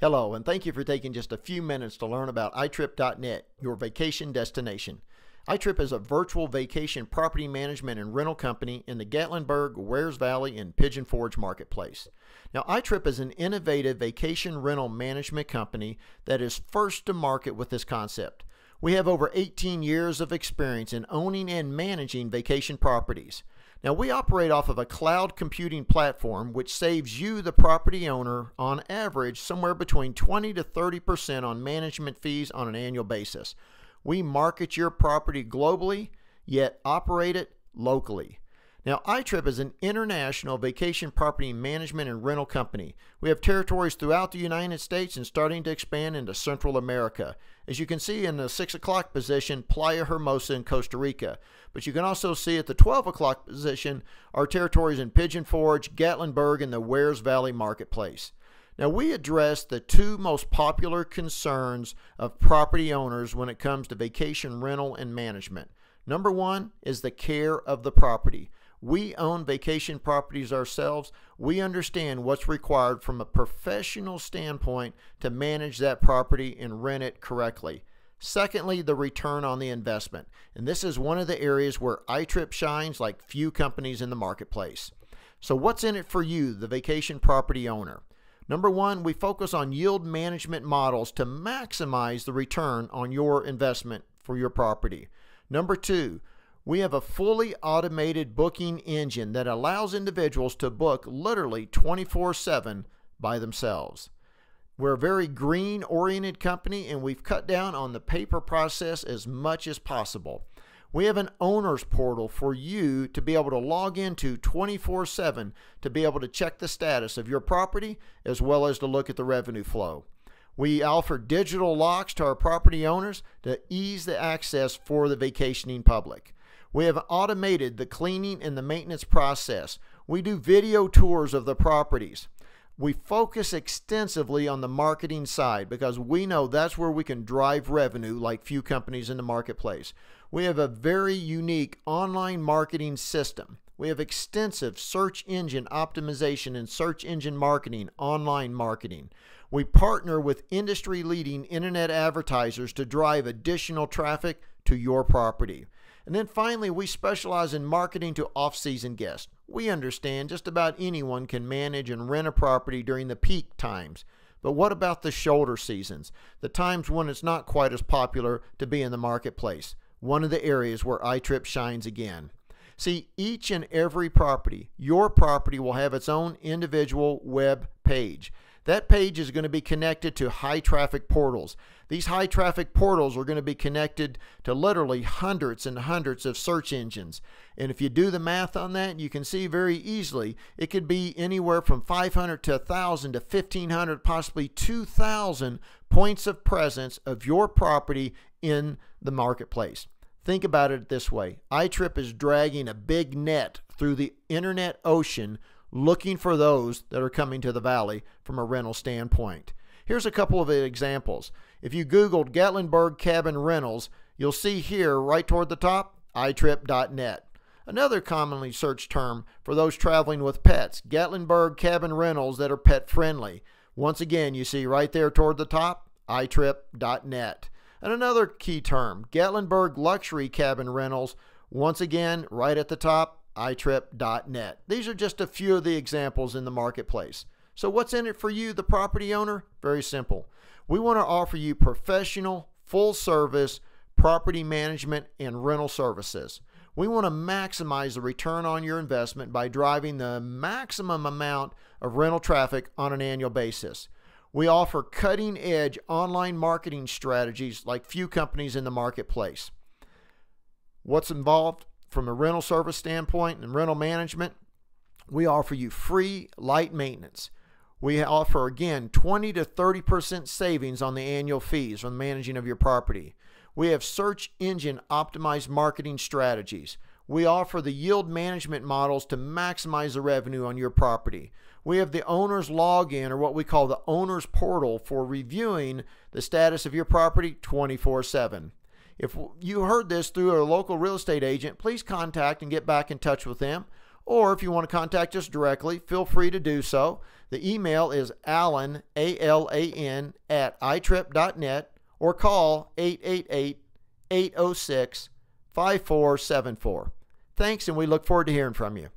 Hello, and thank you for taking just a few minutes to learn about iTrip.net, your vacation destination. iTrip is a virtual vacation property management and rental company in the Gatlinburg, Wares Valley, and Pigeon Forge marketplace. Now, iTrip is an innovative vacation rental management company that is first to market with this concept. We have over 18 years of experience in owning and managing vacation properties. Now, we operate off of a cloud computing platform which saves you, the property owner, on average somewhere between 20 to 30% on management fees on an annual basis. We market your property globally, yet operate it locally. Now, iTrip is an international vacation property management and rental company. We have territories throughout the United States and starting to expand into Central America. As you can see in the 6 o'clock position, Playa Hermosa in Costa Rica. But you can also see at the 12 o'clock position our territories in Pigeon Forge, Gatlinburg, and the Wares Valley Marketplace. Now, we address the two most popular concerns of property owners when it comes to vacation rental and management. Number one is the care of the property. We own vacation properties ourselves. We understand what's required from a professional standpoint to manage that property and rent it correctly. Secondly, the return on the investment. And this is one of the areas where iTrip shines like few companies in the marketplace. So, what's in it for you, the vacation property owner? Number one, we focus on yield management models to maximize the return on your investment for your property. Number two, we have a fully automated booking engine that allows individuals to book literally 24 7 by themselves. We're a very green oriented company and we've cut down on the paper process as much as possible. We have an owner's portal for you to be able to log into 24 7 to be able to check the status of your property as well as to look at the revenue flow. We offer digital locks to our property owners to ease the access for the vacationing public. We have automated the cleaning and the maintenance process. We do video tours of the properties. We focus extensively on the marketing side because we know that's where we can drive revenue like few companies in the marketplace. We have a very unique online marketing system. We have extensive search engine optimization and search engine marketing, online marketing. We partner with industry leading internet advertisers to drive additional traffic to your property. And then finally, we specialize in marketing to off season guests. We understand just about anyone can manage and rent a property during the peak times. But what about the shoulder seasons, the times when it's not quite as popular to be in the marketplace? One of the areas where iTrip shines again. See, each and every property, your property will have its own individual web page. That page is going to be connected to high traffic portals. These high traffic portals are going to be connected to literally hundreds and hundreds of search engines. And if you do the math on that, you can see very easily it could be anywhere from 500 to 1,000 to 1,500, possibly 2,000 points of presence of your property in the marketplace. Think about it this way iTrip is dragging a big net through the internet ocean looking for those that are coming to the valley from a rental standpoint. Here's a couple of examples. If you Googled Gatlinburg Cabin Rentals, you'll see here right toward the top, itrip.net. Another commonly searched term for those traveling with pets, Gatlinburg Cabin Rentals that are pet friendly. Once again, you see right there toward the top, itrip.net. And another key term, Gatlinburg Luxury Cabin Rentals. Once again, right at the top, itrip.net. These are just a few of the examples in the marketplace. So, what's in it for you, the property owner? Very simple. We want to offer you professional, full service property management and rental services. We want to maximize the return on your investment by driving the maximum amount of rental traffic on an annual basis. We offer cutting edge online marketing strategies like few companies in the marketplace. What's involved? from a rental service standpoint and rental management, we offer you free light maintenance. We offer again 20 to 30% savings on the annual fees on the managing of your property. We have search engine optimized marketing strategies. We offer the yield management models to maximize the revenue on your property. We have the owner's login or what we call the owner's portal for reviewing the status of your property 24 7. If you heard this through a local real estate agent, please contact and get back in touch with them. Or if you want to contact us directly, feel free to do so. The email is alan, A-L-A-N, at itrip.net or call 888-806-5474. Thanks, and we look forward to hearing from you.